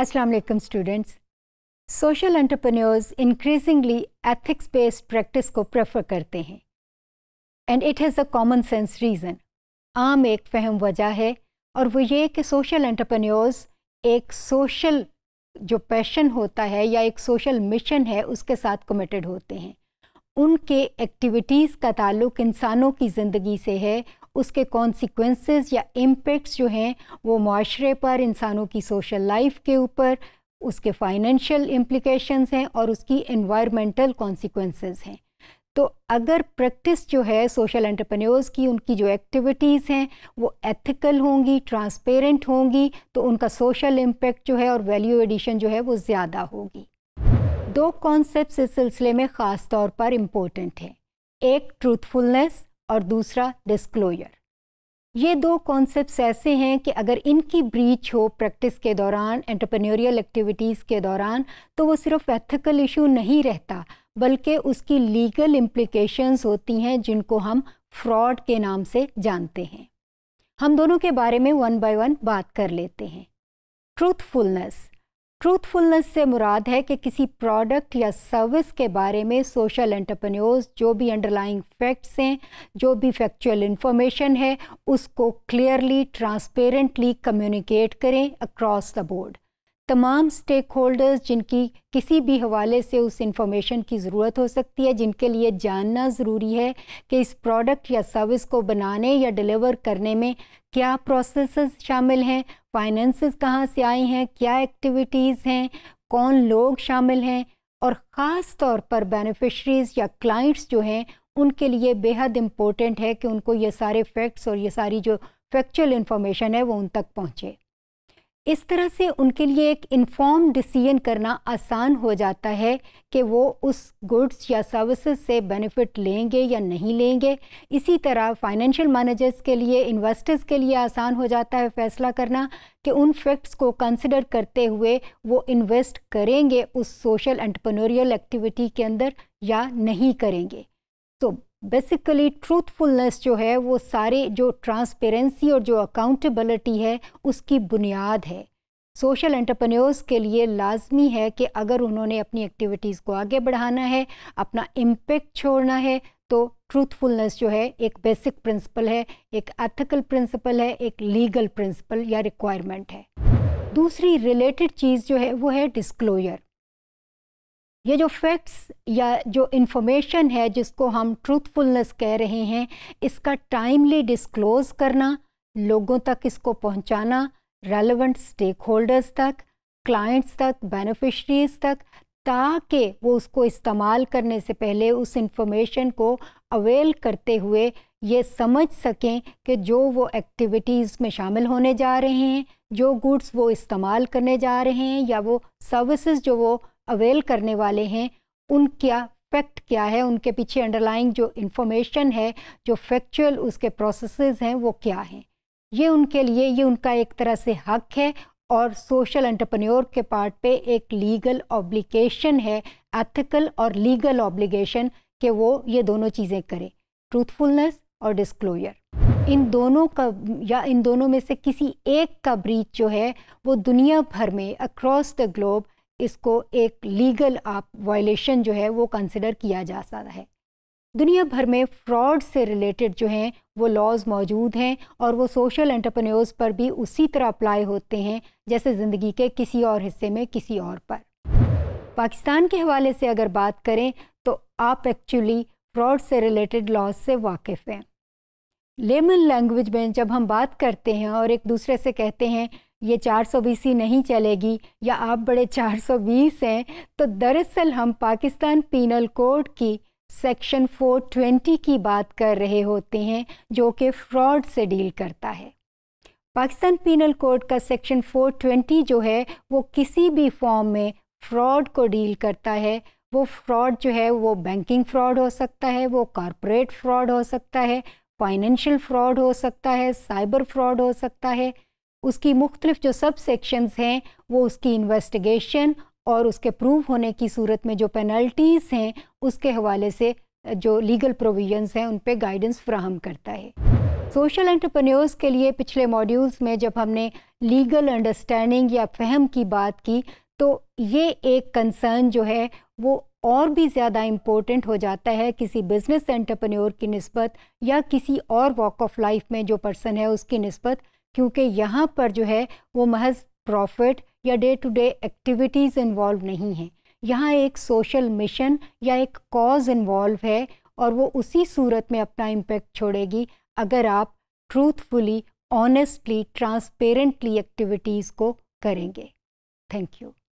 Assalamu alaikum students. Social entrepreneurs increasingly ethics based practice को prefer करते हैं and it has a common sense reason आम एक फहम वजह है और वो ये कि सोशल एंटरप्रेन्योर्स एक सोशल जो पैशन होता है या एक सोशल मिशन है उसके साथ कमिटेड होते हैं उनके एक्टिविटीज़ का ताल्लुक इंसानों की ज़िंदगी से है उसके कॉन्सिक्वेंसेस या इम्पेक्ट्स जो हैं वो माशरे पर इंसानों की सोशल लाइफ के ऊपर उसके फाइनेंशियल इम्प्लिकेशंस हैं और उसकी इन्वायरमेंटल कॉन्सिक्वेंसेस हैं तो अगर प्रैक्टिस जो है सोशल एंटरप्रेन्योर्स की उनकी जो एक्टिविटीज़ हैं वो एथिकल होंगी ट्रांसपेरेंट होंगी तो उनका सोशल इम्पेक्ट जो है और वैल्यू एडिशन जो है वो ज़्यादा होगी दो कॉन्सेप्ट इस सिलसिले में ख़ास तौर पर इम्पोर्टेंट हैं एक ट्रूथफुलनेस और दूसरा डिस्क्लोजर ये दो कॉन्सेप्ट्स ऐसे हैं कि अगर इनकी ब्रीच हो प्रैक्टिस के दौरान एंटरप्रेन्योरियल एक्टिविटीज़ के दौरान तो वो सिर्फ एथिकल इशू नहीं रहता बल्कि उसकी लीगल इम्प्लिकेशंस होती हैं जिनको हम फ्रॉड के नाम से जानते हैं हम दोनों के बारे में वन बाय वन बात कर लेते हैं ट्रूथफुलनेस ट्रूथफुलनेस से मुराद है कि किसी प्रोडक्ट या सर्विस के बारे में सोशल एंटरप्रेन्योर्स जो भी अंडरलाइंग फैक्ट्स हैं जो भी फैक्चुअल इंफॉर्मेशन है उसको क्लियरली ट्रांसपेरेंटली कम्युनिकेट करें अक्रॉस द बोर्ड तमाम स्टेक होल्डर्स जिनकी किसी भी हवाले से उस इंफॉर्मेशन की ज़रूरत हो सकती है जिनके लिए जानना ज़रूरी है कि इस प्रोडक्ट या सर्विस को बनाने या डिलीवर करने में क्या प्रोसेस शामिल हैं फाइनेंसेस कहाँ से आई हैं क्या एक्टिविटीज़ हैं कौन लोग शामिल हैं और ख़ास तौर पर बेनिफिशरीज़ या क्लाइंट्स जो हैं उनके लिए बेहद इम्पोर्टेंट है कि उनको ये सारे फैक्ट्स और ये सारी जो फैक्चुअल इन्फॉर्मेशन है वो उन तक पहुँचे इस तरह से उनके लिए एक इन्फॉर्म डिसीजन करना आसान हो जाता है कि वो उस गुड्स या सर्विसेज से बेनिफिट लेंगे या नहीं लेंगे इसी तरह फाइनेंशियल मैनेजर्स के लिए इन्वेस्टर्स के लिए आसान हो जाता है फैसला करना कि उन फैक्ट्स को कंसिडर करते हुए वो इन्वेस्ट करेंगे उस सोशल एंटरप्रेन्योरियल एक्टिविटी के अंदर या नहीं करेंगे तो बेसिकली ट्रूथफुलनेस जो है वो सारे जो ट्रांसपेरेंसी और जो अकाउंटेबिलिटी है उसकी बुनियाद है सोशल एंटरप्रेन्योर्स के लिए लाजमी है कि अगर उन्होंने अपनी एक्टिविटीज़ को आगे बढ़ाना है अपना इम्पेक्ट छोड़ना है तो ट्रूथफुलनेस जो है एक बेसिक प्रिंसिपल है एक एथिकल प्रिंसिपल है एक लीगल प्रिंसिपल या रिक्वायरमेंट है दूसरी रिलेटेड चीज़ जो है वो है डिस्क्लोजर ये जो फैक्ट्स या जो इन्फॉर्मेशन है जिसको हम ट्रूथफुलनेस कह रहे हैं इसका टाइमली डिस्क्लोज़ करना लोगों तक इसको पहुंचाना रेलेवेंट स्टेक होल्डर्स तक क्लाइंट्स तक बेनिफिशरीज तक ताकि वो उसको इस्तेमाल करने से पहले उस इंफॉर्मेशन को अवेल करते हुए ये समझ सकें कि जो वो एक्टिविटीज़ में शामिल होने जा रहे हैं जो गुड्स वो इस्तेमाल करने जा रहे हैं या वो सर्विसेज जो वो अवेल करने वाले हैं उनका फैक्ट क्या है उनके पीछे अंडरलाइंग जो इन्फॉर्मेशन है जो फैक्चुअल उसके प्रोसेस हैं वो क्या हैं ये उनके लिए ये उनका एक तरह से हक है और सोशल एंटरप्रेन्योर के पार्ट पे एक लीगल ऑब्लिकेशन है एथिकल और लीगल ऑब्लिगेशन कि वो ये दोनों चीज़ें करें ट्रूथफुलनेस और डिस्क्लोजर इन दोनों का या इन दोनों में से किसी एक का ब्रीच जो है वो दुनिया भर में अक्रॉस द ग्लोब इसको एक लीगल आप वायलेशन जो है वो कंसिडर किया जा सकता है दुनिया भर में फ्रॉड से रिलेटेड जो हैं वो लॉज मौजूद हैं और वो सोशल एंटरप्रेन्योर्स पर भी उसी तरह अप्लाई होते हैं जैसे ज़िंदगी के किसी और हिस्से में किसी और पर पाकिस्तान के हवाले से अगर बात करें तो आप एक्चुअली फ्रॉड से रिलेटेड लॉज से वाकिफ़ हैं लेमन लैंग्वेज में जब हम बात करते हैं और एक दूसरे से कहते हैं ये 420 नहीं चलेगी या आप बड़े 420 हैं तो दरअसल हम पाकिस्तान पीनल कोड की सेक्शन 420 की बात कर रहे होते हैं जो कि फ्रॉड से डील करता है पाकिस्तान पीनल कोड का सेक्शन 420 जो है वो किसी भी फॉर्म में फ्रॉड को डील करता है वो फ्रॉड जो है वो बैंकिंग फ्रॉड हो सकता है वो कॉरपोरेट फ्रॉड हो सकता है फाइनेंशियल फ्रॉड हो सकता है साइबर फ्रॉड हो सकता है उसकी मुख्तलिफ जो सब सेक्शंस हैं वो उसकी इन्वेस्टिगेशन और उसके प्रूव होने की सूरत में जो पेनल्टीज़ हैं उसके हवाले से जो लीगल प्रोविजंस हैं उन पर गाइडेंस फ्राहम करता है सोशल एंटरप्रेन्योर्स के लिए पिछले मॉड्यूल्स में जब हमने लीगल अंडरस्टैंडिंग या फहम की बात की तो ये एक कंसर्न जो है वो और भी ज़्यादा इम्पोर्टेंट हो जाता है किसी बिजनेस एंटरप्रेन्योर की नस्बत या किसी और वॉक ऑफ लाइफ में जो पर्सन है उसकी नस्बत क्योंकि यहाँ पर जो है वो महज प्रॉफिट या day to day activities involve नहीं है यहाँ एक सोशल मिशन या एक कॉज इन्वॉल्व है और वो उसी सूरत में अपना इम्पेक्ट छोड़ेगी अगर आप ट्रूथफुली ऑनेस्टली ट्रांसपेरेंटली एक्टिविटीज़ को करेंगे थैंक यू